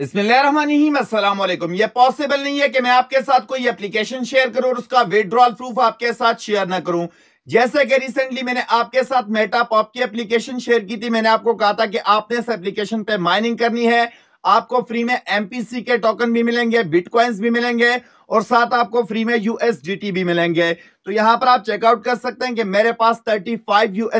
बिस्मिल्लाम ये पॉसिबल नहीं है कि मैं आपके साथ कोई एप्लीकेशन शेयर करूं और उसका विड्रॉल प्रूफ आपके साथ शेयर ना करूं जैसे कि रिसेंटली मैंने आपके साथ मेटा पॉप की एप्लीकेशन शेयर की थी मैंने आपको कहा था कि आपने इस एप्लीकेशन पे माइनिंग करनी है आपको फ्री में एमपीसी के टोकन भी मिलेंगे बिटकॉइंस भी मिलेंगे और साथ आपको फ्री में यूएसडीटी भी मिलेंगे तो यहां पर आप चेकआउट कर सकते हैं कि मेरे पास थर्टी फाइव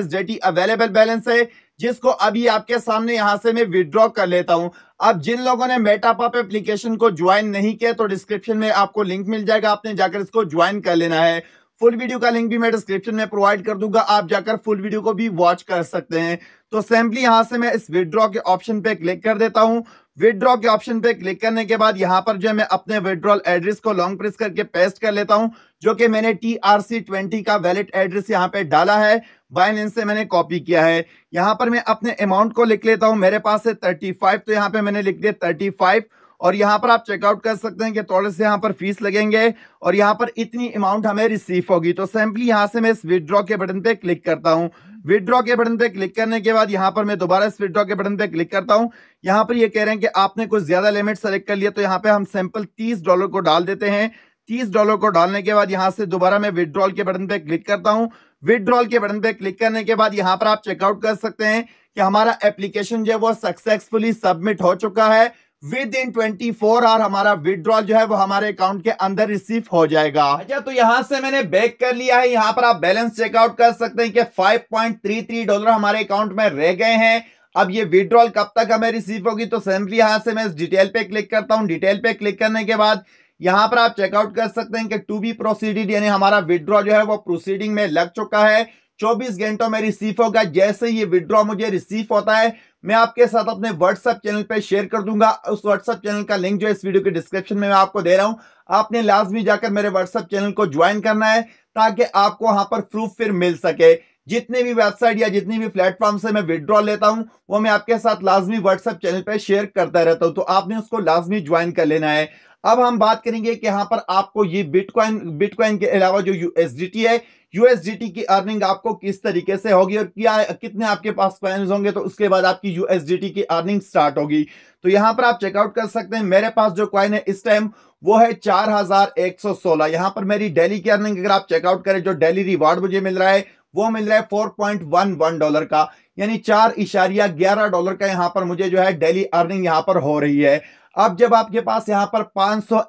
अवेलेबल बैलेंस है जिसको अभी आपके सामने यहां से मैं विद्रॉ कर लेता हूं अब जिन लोगों ने मेटापॉप एप्लीकेशन को ज्वाइन नहीं किया तो डिस्क्रिप्शन में आपको लिंक मिल जाएगा आपने जाकर इसको ज्वाइन कर लेना है फुल वीडियो का लिंक भी मैं डिस्क्रिप्शन में प्रोवाइड कर दूंगा आप जाकर फुल वीडियो को भी वॉच कर सकते हैं तो सिंपली यहां से मैं इस विद्रॉ के ऑप्शन पे क्लिक कर देता हूं विदड्रॉ के ऑप्शन पे क्लिक करने के बाद यहां पर जो है मैं अपने विड्रॉल एड्रेस को लॉन्ग प्रेस करके पेस्ट कर लेता हूं जो कि मैंने टी आर सी ट्वेंटी का वैलिड एड्रेस यहाँ पे डाला है बाइनेंस से मैंने कॉपी किया है यहाँ पर मैं अपने अमाउंट को लिख लेता हूँ मेरे पास है थर्टी फाइव तो यहाँ पे मैंने लिख दिया थर्टी फाइव और यहाँ पर आप चेकआउट कर सकते हैं कि थोड़े से यहाँ पर फीस लगेंगे और यहाँ पर इतनी अमाउंट हमें रिसीव होगी तो सिंपली यहाँ से मैं इस विदड्रॉ के बटन पे क्लिक करता हूँ विदड्रॉ के बटन पे क्लिक करने के बाद यहाँ पर मैं दोबारा इस विदड्रॉ के बटन पे क्लिक करता हूँ यहाँ पर ये यह कह रहे हैं कि आपने कुछ ज्यादा लिमिट सेलेक्ट कर लिया तो यहाँ पे हम सैंपल तीस डॉलर को डाल देते हैं तीस डॉलर को डालने के बाद यहां से दोबारा मैं विदड्रॉल के बटन पे क्लिक करता हूं विदड्रॉल के बटन पे क्लिक करने के बाद यहां पर आप चेकआउट कर सकते हैं कि हमारा एप्लीकेशन जो है वो सक्सेसफुली सबमिट हो चुका है within twenty four hour हमारा विदड्रॉल जो है वो हमारे अकाउंट के अंदर रिसीव हो जाएगा अच्छा तो यहाँ से मैंने बैक कर लिया है यहाँ पर आप बैलेंस चेकआउट कर सकते हैं कि 5.33 डॉलर हमारे अकाउंट में रह गए हैं अब ये विदड्रॉल कब तक हमें रिसीव होगी तो सिंपली यहां से मैं इस डिटेल पे क्लिक करता हूँ डिटेल पे क्लिक करने के बाद यहां पर आप चेकआउट कर सकते हैं कि टू बी प्रोसीडिड यानी हमारा विड्रॉ जो है वो प्रोसीडिंग में लग चुका है 24 घंटों में रिसीव होगा जैसे ये विड्रॉ मुझे रिसीव होता है मैं आपके साथ अपने व्हाट्सएप चैनल पे शेयर कर दूंगा उस व्हाट्सएप चैनल का लिंक जो है इस वीडियो के डिस्क्रिप्शन में मैं आपको दे रहा हूं आपने लाजमी जाकर मेरे व्हाट्सएप चैनल को ज्वाइन करना है ताकि आपको वहां पर प्रूफ फिर मिल सके जितने भी वेबसाइट या जितनी भी प्लेटफॉर्म से मैं विदड्रॉ लेता हूं वो मैं आपके साथ लाजमी व्हाट्सएप चैनल पर शेयर करता रहता हूं तो आपने उसको लाजमी ज्वाइन कर लेना है अब हम बात करेंगे कि यहां पर आपको ये बिटकॉइन बिटकॉइन के अलावा जो यूएसडीटी है यूएसडीटी की अर्निंग आपको किस तरीके से होगी और क्या कितने आपके पास कॉइन्स होंगे तो उसके बाद आपकी यूएसडीटी की अर्निंग स्टार्ट होगी तो यहां पर आप चेकआउट कर सकते हैं मेरे पास जो क्वाइन है इस टाइम वो है चार हजार एक सौ सोलह यहां पर मेरी डेली की अर्निंग अगर आप चेकआउट करें जो डेली रिवार्ड मुझे मिल रहा है वो मिल रहा है four point one one dollar का यानी चार इशारिया ग्यारह डॉलर का यहां पर मुझे जो है डेली अर्निंग यहां पर हो रही है अब जब आपके पास यहाँ पर 500 सौ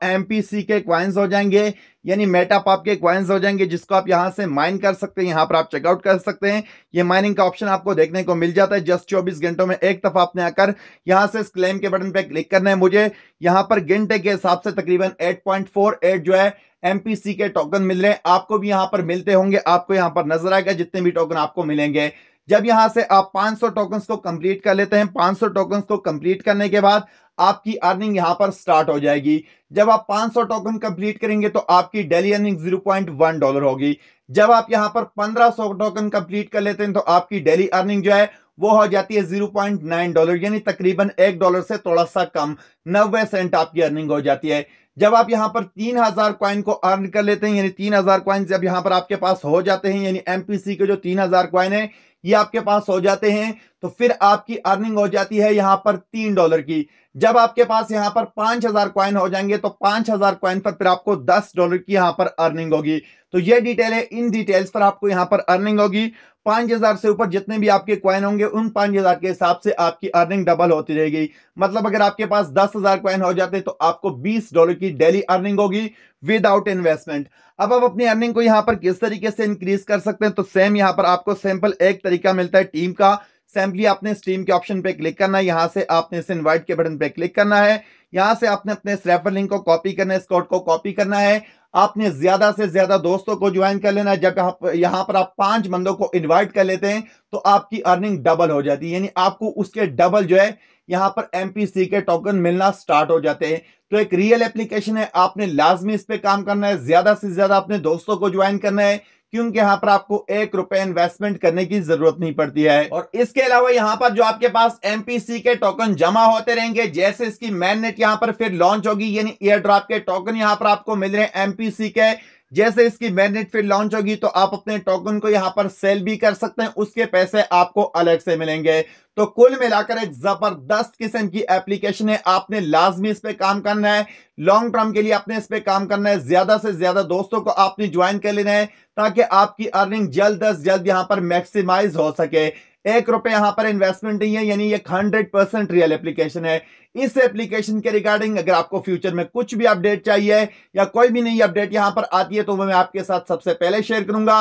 के क्वाइंस हो जाएंगे यानी मेटाप आपके क्वाइंस हो जाएंगे जिसको आप यहाँ से माइन कर सकते हैं यहाँ पर आप चेकआउट कर सकते हैं ये माइनिंग का ऑप्शन आपको देखने को मिल जाता है जस्ट 24 घंटों में एक दफा आपने आकर यहाँ से इस क्लेम के बटन पे क्लिक करना है मुझे यहाँ पर घंटे के हिसाब से तकरीबन एट जो है एमपीसी के टोकन मिल रहे हैं आपको भी यहाँ पर मिलते होंगे आपको यहाँ पर नजर आएगा जितने भी टोकन आपको मिलेंगे जब यहां से आप 500 टोकन को कंप्लीट कर लेते हैं 500 टोकन को कंप्लीट करने के बाद आपकी अर्निंग यहां पर स्टार्ट हो जाएगी जब आप 500 टोकन कंप्लीट करेंगे तो आपकी डेली अर्निंग 0.1 डॉलर होगी जब आप यहां पर 1500 टोकन कंप्लीट कर लेते हैं तो आपकी डेली अर्निंग जो है वो हो जाती है जीरो पॉइंट नाइन डॉलर यानी तकरीबन एक डॉलर से थोड़ा सा कम नब्बे सेंट आपकी अर्निंग हो जाती है जब आप यहां पर तीन हजार क्वाइन को अर्न कर लेते हैं यानी तीन हजार क्वाइन जब यहां पर आपके पास हो जाते हैं यानी एमपीसी के जो तीन हजार क्वाइन है ये आपके पास हो जाते हैं तो फिर आपकी अर्निंग हो जाती है यहां पर तीन डॉलर की जब आपके पास यहां पर पांच हजार क्वाइन हो जाएंगे तो पांच हजार क्वाइन पर फिर आपको दस डॉलर की यहां पर अर्निंग होगी तो ये डिटेल है इन डिटेल्स पर आपको यहां पर अर्निंग होगी पांच हजार से ऊपर जितने भी आपके क्वाइन होंगे उन पांच हजार के हिसाब से आपकी अर्निंग डबल होती रहेगी मतलब अगर आपके पास दस हजार क्वाइन हो जाते तो आपको बीस डॉलर की डेली अर्निंग होगी विदाउट इन्वेस्टमेंट अब आप अपनी अर्निंग को यहां पर किस तरीके से इंक्रीज कर सकते हैं तो सेम यहां पर आपको सैंपल एक तरीका मिलता है टीम का सिंपली आपने स्ट्रीम के ऑप्शन पे क्लिक करना है यहाँ से आपने इसे इनवाइट के बटन पे क्लिक करना है यहाँ से आपने अपने इस लिंक को कॉपी करना है स्कॉट को कॉपी करना है आपने ज्यादा से ज्यादा दोस्तों को ज्वाइन कर लेना है जब आप यहाँ पर आप पांच बंदों को इनवाइट कर लेते हैं तो आपकी अर्निंग डबल हो जाती है यानी आपको उसके डबल जो है यहाँ पर एम के टोकन मिलना स्टार्ट हो जाते हैं तो एक रियल एप्लीकेशन है आपने लाजमी इस पर काम करना है ज्यादा से ज्यादा अपने दोस्तों को ज्वाइन करना है क्योंकि यहाँ पर आपको एक रुपए इन्वेस्टमेंट करने की जरूरत नहीं पड़ती है और इसके अलावा यहाँ पर जो आपके पास एमपीसी के टोकन जमा होते रहेंगे जैसे इसकी नेट यहाँ पर फिर लॉन्च होगी यानी एयर ड्रॉप के टोकन यहाँ पर आपको मिल रहे हैं एमपीसी के जैसे इसकी मैनेट फिर लॉन्च होगी तो आप अपने टोकन को यहां पर सेल भी कर सकते हैं उसके पैसे आपको अलग से मिलेंगे तो कुल मिलाकर एक जबरदस्त किस्म की एप्लीकेशन है आपने लाजमी इस पर काम करना है लॉन्ग टर्म के लिए आपने इस पर काम करना है ज्यादा से ज्यादा दोस्तों को आपने ज्वाइन कर लेना है ताकि आपकी अर्निंग जल्द अज जल्द यहां पर मैक्सिमाइज हो सके एक रुपए यहां पर इन्वेस्टमेंट नहीं है यानी ये हंड्रेड परसेंट रियल एप्लीकेशन है इस एप्लीकेशन के रिगार्डिंग अगर आपको फ्यूचर में कुछ भी अपडेट चाहिए या कोई भी नई अपडेट यहां पर आती है तो वह मैं आपके साथ सबसे पहले शेयर करूंगा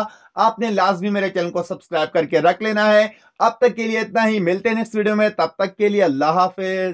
आपने लाजमी मेरे चैनल को सब्सक्राइब करके रख लेना है अब तक के लिए इतना ही मिलते हैं नेक्स्ट वीडियो में तब तक के लिए अल्लाह हाफिज